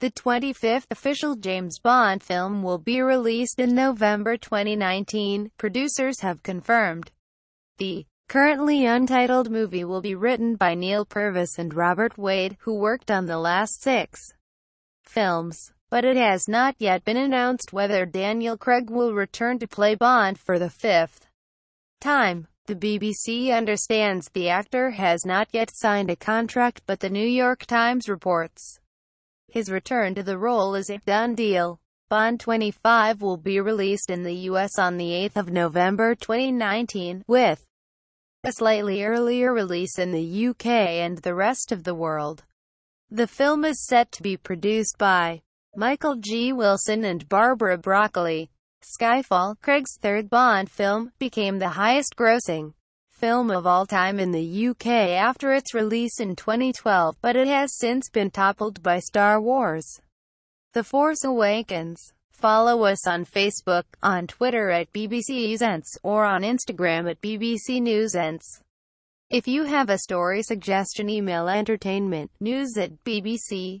The 25th official James Bond film will be released in November 2019, producers have confirmed. The currently untitled movie will be written by Neil Purvis and Robert Wade, who worked on the last six films. But it has not yet been announced whether Daniel Craig will return to play Bond for the fifth time. The BBC understands the actor has not yet signed a contract but the New York Times reports his return to the role is a done deal. Bond 25 will be released in the U.S. on the 8th of November 2019, with a slightly earlier release in the U.K. and the rest of the world. The film is set to be produced by Michael G. Wilson and Barbara Broccoli. Skyfall, Craig's third Bond film, became the highest grossing film of all time in the UK after its release in 2012, but it has since been toppled by Star Wars. The Force Awakens. Follow us on Facebook, on Twitter at BBC Sense, or on Instagram at BBC News If you have a story suggestion email entertainment news at bbc.co.uk.